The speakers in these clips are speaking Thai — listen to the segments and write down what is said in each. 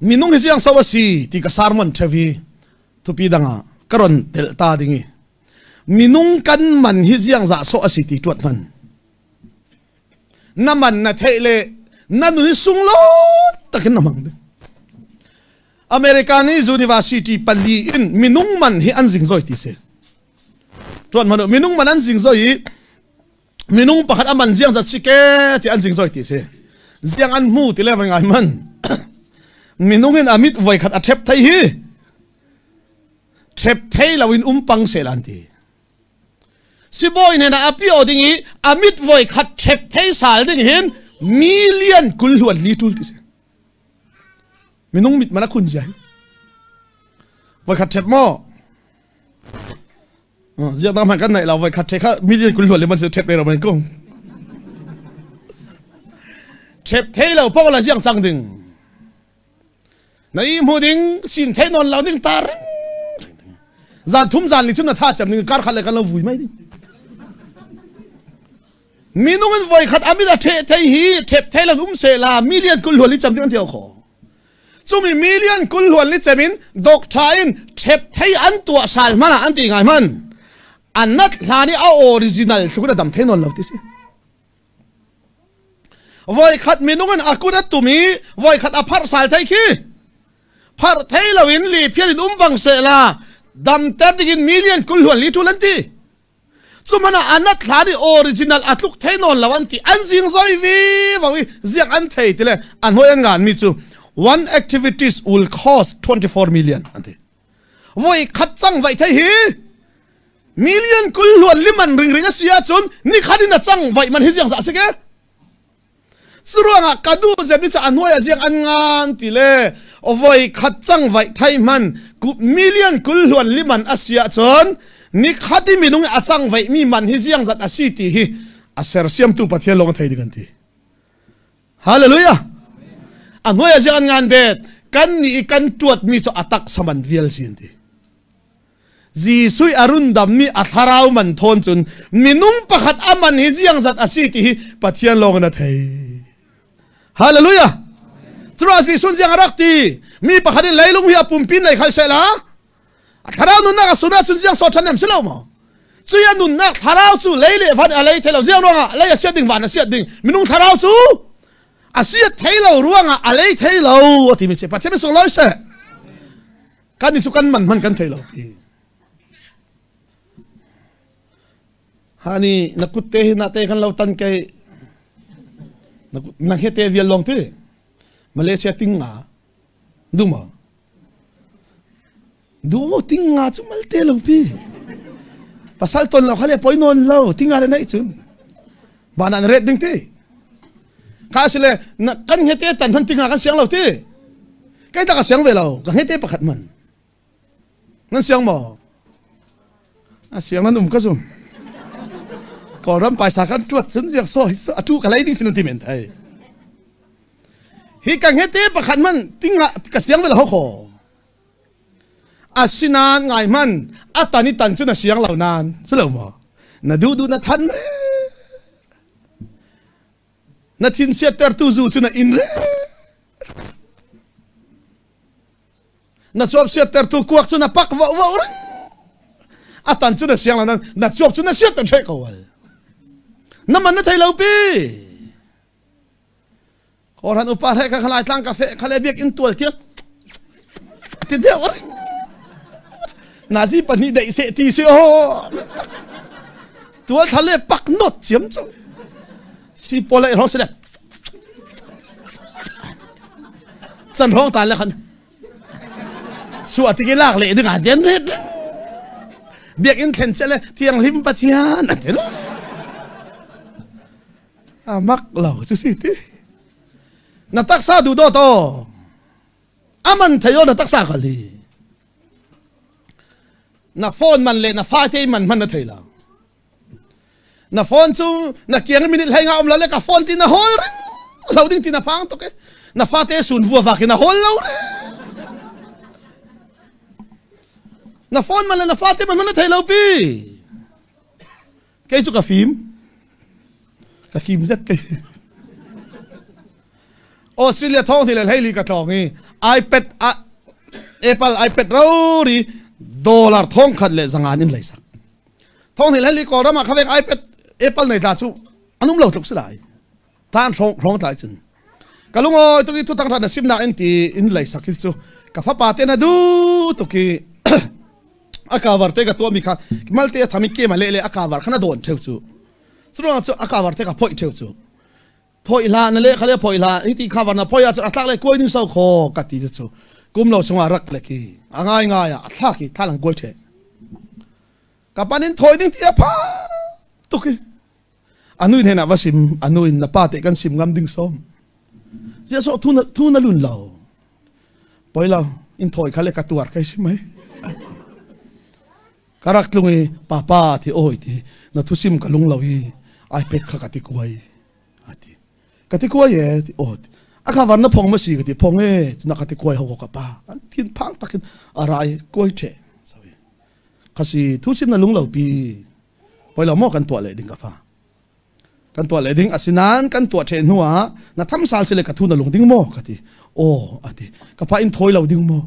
minung hi jiang sawa si ti ka sarmon thevi thupi danga karon tel ta dingi minung kan man hi jiang za so asi ti tuat man na man na theile na nu sung lo takin na mang de American university pali in minung man hi an jing zoi ti se tuan man minung man an jing zoi minung pakhat aman jiang za chike ti an zoi ti se jiang an mu ti le ngai man มินุงเงินอามิดไว้ขัดอัดเทปไทยฮีเทปไทยเราอินอุ้มปังเซลันทีสิบอยเนี่ยนะอภิเอดิ่งอีอามิดไว้ขัดเทปไทยสาลดิ่งเห็นมิลเลียนกุลหวลีทุลที่เซมินุงมิดมาละคุณใจไว้ขัดเทปหม้อเจ้าตามหานกันไหนเราไว้ขัดเทปมิเลียนกุลหวนเลยมันจะเทปเลยเรามักงเทปเทยเราพวกเราเสียงจังดึงนี่มดิงสินเทนอนเราดิงตารจานทุ่มจานลิชุนน่ะท่าจำหนึ่งการขัดเลยกันเราฟุ่ยไหมดิมีนุ่งเงวัยขัดอามิดาเทเทหีเทปเทละุ่มเซลามิเลียนกุลหัวลิจับดิมันเที่ยวขอจู่มมิเลียนกุลหัวลิจับำินดอกทายน์เทปเทอันตัวสารมันอันตีไงมันอันนัดลานี่เอาออริจินัลสุกระดำเทนอนเราดิสิวัยขัดมีนุ่งเงิอากุระตุมีวัยขัดอภารสารไทยคีอ phar thay là win li phía um bằng sẽ là dam tép đi in million kul huan li thu lan ti chúng mana anat là đi original atluk thấy non là ti an zing zoi vi và vi riêng an thấy thì là an hoi an gan mi chu one activities will cost 24 million ante voi khát chăng vậy thấy hi million kul huan li man ring ring a sia chun ni khadin na chang vậy man hi riêng sa se ke Suruang kadu zebi cha anhoya jiang an ngan tile โอวยขัดจังไว้ไทยมันกูมิเลียนกุลหวนลิมันอาเซียจนนี่ขัดที่มีนุ่งอาจังไว้มีมันที่เสียงจัดอาศิตีฮีอาเซอร์เซียมตูปัทเทลงไทยดีกันทีฮาเลลูยาอันว่าจะงานเด็ดกันนี่กันตรวจมีสอัตักสมันเวียลจินทีจีสุยอรุณดำมีอัทราวมันทนจนมีนุ่งประคัดอามันที่เสียงจัดอาศิตีฮีปัทเทลงนะไทยฮาเลลูยา chura si sun jang rak ti mi pakhatin leilung hi apum pin nei khal sela thara nun na sura sun jang so thanem selo mo chuya nun na tharau chu leile van alei thelo jang ronga leia sia ding van sia ding minung tharau chu a sia thelo ruanga alei thelo ati mi che pathe mi so loi se kan ni chu kan man man kan thelo hani nakutte hi na te kan lo tan ke nakhet te vial long te Malaysia tinga, duma. Duo tinga tu malte lang pi. Pasal ton lau kalau poin on lau tinga ada naik tu. Banan red ding ti. Kasih le, kan hete tan han tinga kan siang lau ti. Kita kan, kan siang belau, kan hete pakat man. Nang siang mo. Ah, siang nan umka sum. Koram paisakan tuat sum, jaksoh, atu kalai ding sinu timen. Ayo. Eh. hi ka nge te pakhat man tinga ka siang vel ho kho asinan ngai man atani tan chu na siang lo nan selo mo na du du na than re na thin sia ter tu zu chu na in re na chop sia ter tu kuak chu na pak wa wa re atan chu na siang lo nan na chop chu na sia ter che ko wal na man na thai lo pi Orang upah pare kan, kalau kala itlang kafe kala biak intual dia tidak orang or. Nazi pani de se ti se ho. Oh. pak not jam so. Si pola ro se. San ro ta suatu khan. Su ati ki lak Biak inten cale tiang limpatian, Amak lau su tu. na taksa du do to aman thayo na taksa khali na phone man le na fa te man man na thaila na phone chu na kiang minit hai nga om la le ka phone ti na hol lo ding ti na phang to ke na fa te sun vua va ke na hol lo na phone man le na fa te man man na thailo pi ke chu ka phim ka phim zet ke ออสเตรเลียท้องที่เลยให้ลีกระทองนี่ไอเป็ดเอปเปิลไอเป็ดเราดีดอลลาร์ท้องขัดเลยสังหารนี่เลยสักท้องที่เลยลีกอรามาเขาเป็นไอเป็ดเอปเปิลในตาชูอันนุ่มเราทุกสลายท่านท้องท้องตายจนกะลุงโอ้ตุกี้ทุตังทันสิบนาอินตีอินเลยสักคิดชูกะฟ้าปาเตนดูตุกี้อากาศวัดเตกตัวมีค่ะมัลเตยทำมิเกมาเละๆอากาศวัดขนาดโดนเทวชูสุดท้ายอากาศวัดเตกพ่อยเทวชูพอยลานั่เลยเขาเรียกพอยลานที่ข้าวันนะพอยอาจจะอัตกเลยกล้วยนิ่เศราอกตดจ่จะชกุมเราสงวารักเลยกีอง่ายง่ายอ่ะอัตกษณที่ท่าหลังกล้วยเถอะกับปานินถอยนิ่ที่จะพาตุกีอันนู้นเห็นนะว่าสิมอันนู้นนะป้าเตกันสิมงามด้งส้มเจ้าสอทุนทุนลุนเราพอยเราอินถอยเขาเรียกตัวใครใช่ไหมกรักลุงเอป้าป้าที่โอ้ยที่นัทุสิมกับลุงเราอีไอเป็ดขากติกวยกติกวยเย่โอ้อากาวันน้นพงไม่สีกติพงเอ้นักกติกวยหัวกับป้าทิ้ที่พังตะกินอะไรกวยเฉิข้าสีทุสิมนั่งลุงเหล่าปีไปเราหม้อกันตัวเลยดิงกับฟ้ากันตัวเลยดิงอสินานกันตัวเชนหัวนักทำสารสิเลกทุนนั่งลุงดิงหม้อกติโอ้อติกบป้าอินทอยเห่าดิงหม้อ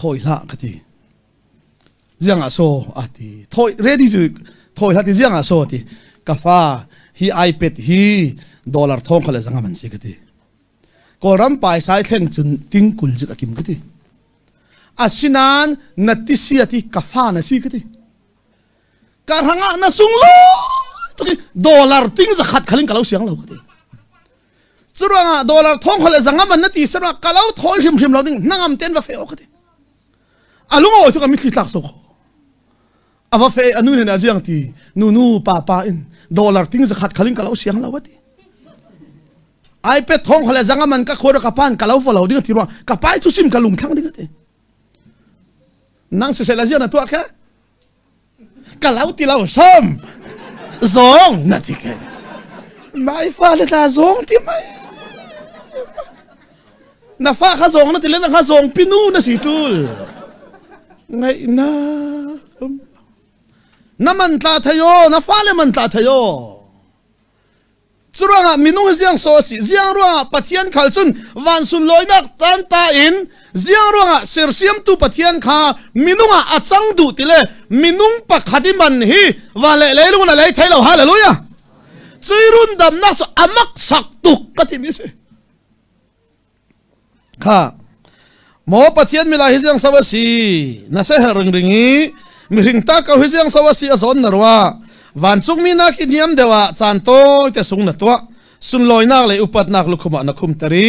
ทอยละกติเจียงอาโซอติทอยเรดี้จิทอยละที่เจียงอาโซอติกบฟ้า hi ipad hi dollar thong khala zanga man sikati koram pai sai theng chun ting kul jik akim kati asinan nati si ati kafa na sikati karanga na sunglo dollar ting za khat khalin kalau siang lo kati churanga dollar thong khale zanga man na ti sarwa kalau thoi him him lo ding nangam ten va fe okati alungo to kami thli tak so awa fe anu hen ajang ti nu nu pa pa in dollar ting za khat khaling kalau siang lawati ai pe thong khale janga man ka khoro ka pan kalau fo lawding ti ro ka pai tu sim kalung thang ding te nang se se lazia na tu aka kalau ti law som zong na ti ke mai fa le ta zong ti mai na fa kha zong na ti le na kha zong pinu na si tul ngai na na man tla thayo na fale man tla thayo churanga minung ziang so si ziang ruanga pathian khal chun wan sun loinak tan ta in ziang ruanga sirsiam tu pathian kha minunga achang du tile minung pakhati man hi wale le lu na le thailo hallelujah chuirun dam na amak sak tuk katimi se kha mo pathian mila hi ziang sawasi na se herring ringi มิริงตาเขาเสียงสวัสดิ์สอนนรัววันซุกมีนักอิดียมเดวะจันโตแต่สุงนัตัวสุนลอยนักเลยอุปนักลุกขมานักคุมตรี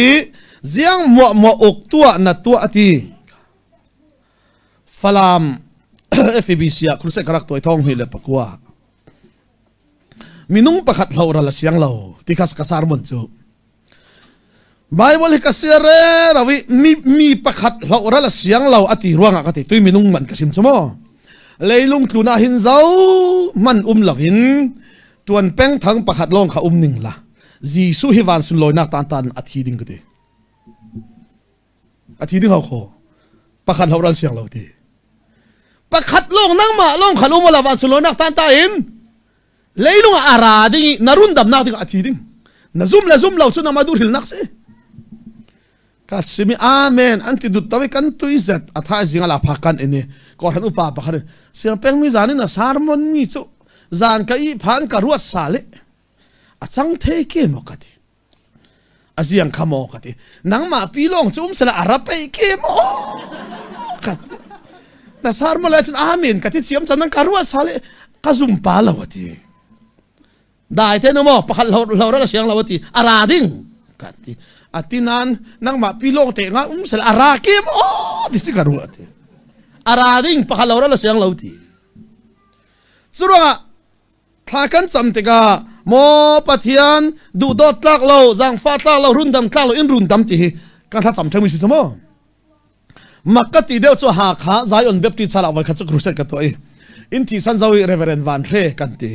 เสียงหมวหมวอกตัวนัตัวอตีฟลามเอฟบีซียครุเซกรักตัวท้องหิเลปกัวมินุงประคัดเหล่าระละเสียงเหราที่ขัสกษารมันจูบเบิลเฮกเสียเรราวิมีมีประคัดเหล่าระละเสียงเหราอติร่วงอคติตุยมินุงมันกสิมชมอเลยลุงตูน่าหินเจ้ามันอุ้มหลักหินตัวนเป่งทั้งประคัดลองเขาอุ้มหนึ่งละจีสุฮิวันสุลอยนักตันตันอาทิตย์ดึงกันเอาทิตย์ดึงเขาขอประคัดเขาเรื่องเสียงเราดีประคัดลองนั่งมาลองขันอุ้มหลับวันสุลอยนักตันตันเลยลุงอาราดิ่งนารุนดับนักดิ่งอาทิตย์ดึงนั่งซุ่มแลยซุ่มเราสุนามาดูหินนักเส้ข้าสิมีอาเมนอันทีดุตัวิกันตุยเซตอัฐาจิงาลาพักันเอเนก่อนอุปาปะครับเสียงเพลงมีจานินะสารมนีจุจานกัยผ่านการวัดสาเิอาจังเทเกมกัดีอาจียงขโมกัดีนังมาพิลงจุมสละอารับไปเกมกัดนาสารมนีจันอาเมนกัดีเสียงจันนังการวัดสาเลกะจุมปาลาวดีได้เทนุโมพักเราเราเรื่องเสียงลาวดีอาราดิงกัดี atinan nang mapilong te nga umsal arakim oh disi karu ate arading pakalawra la siang lauti surwa thakan samte ka mo pathian du dot tlak lo zang fa tlak lo run dam tlak lo in run dam ti kan tha samthang mi si samo makka ti deu chu ha kha zion baptist chala wa kha chu crusade ka toi in ti san zawi reverend van re kan ti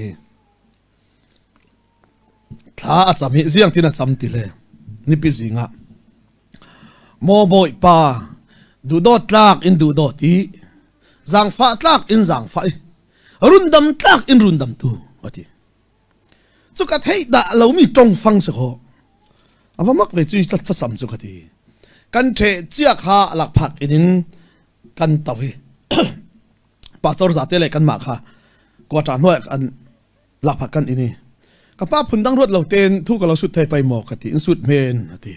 tha a chami ziang tin a cham ti le นิพิจิงะโมบบยปาดูดอตลากอินดูดอตีจังฟ้าลากอินจังฟ้ารุนดำลากอินรุนดำตูอดีสุกัดเฮ้ดะเรามีตรงฟังสักหออาว่ามักเวจุยจตสัมสุกัดีกันเทเจียข้าหลักผักอินินกันตัวีปัตตอร์จัดเตลกันมากค่ะกว่าจะน่วยกันหลักผักกันอินี่กับป้าพุนตั้งรถเราเตนทุกเราสุดเทไปหมอกกตินสุดเมนกติ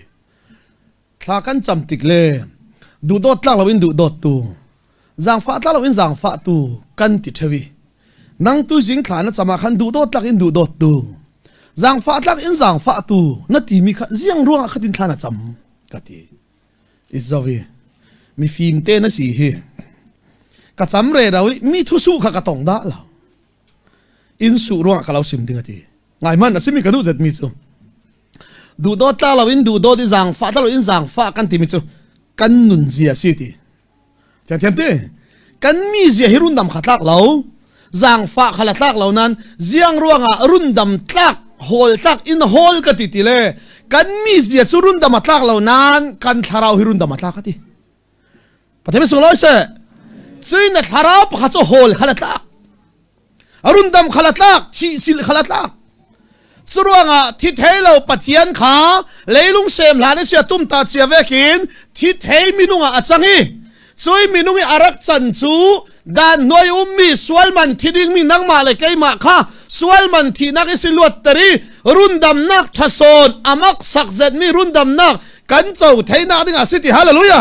ลากันจำติกเลยดูดดลากเราอินดูดดตูจางฟ้าลางเราอินจางฟ้าตูกันติดเทวีนั่งตู้จิงฐานจะมาขันดูดดลากอินดูดดตูจางฟ้าลางอินจางฟ้าตูนัตีมีขันเสียงร่วงขัดินฐานจำกติอิสวีมีฟิล์มเต้นสีเฮกบจำเรดเราไมีทุสุขกะตองดาเราอินสุร่วงัะเราสิมติกติงมันอะซิมิกรดูจัดมิจูดูดตาเราอินดูดอที่สังฟ้าตาเราอินสังฟ้ากันทีมิจูกันนุนเสียสิทีเจ้เทียนเต้กันมีเสียฮิรุ่นดำขัดลักเราสังฟ้าขัดลักเรานั้นเสียงรัวงารุ่นดำมักฮอลลักอินฮอลกติติเล่กันมีเสียสุรุ่นดำมลักเรานั้นกันทาราวิรุ่นดำมลักกติพัจจุบันสงรุ่ยเสซึ่งนั้ทาราวพัชโซฮอลขัดลักอรุ่นดำขัดลักชีชิลขัดลักสุรวงอ่ะทิเทเราปัจเจียนขาเลยลุงเซมหลานเสียตุ้มตาเสียเวกินทิเทมินุงะจังฉีชสวยมินุงอารักจันจูดานน้อยอุ้มมีสวลมันทิดิงมีนังมาเลยไกมาค่ะสวลมันทีนักอิสลวดตรีรุ่นดำนักทศนอมักสักเ็ดมีรุ่นดำนักกันเจ้าเทยนาด้งอาสิติฮาเลลูยา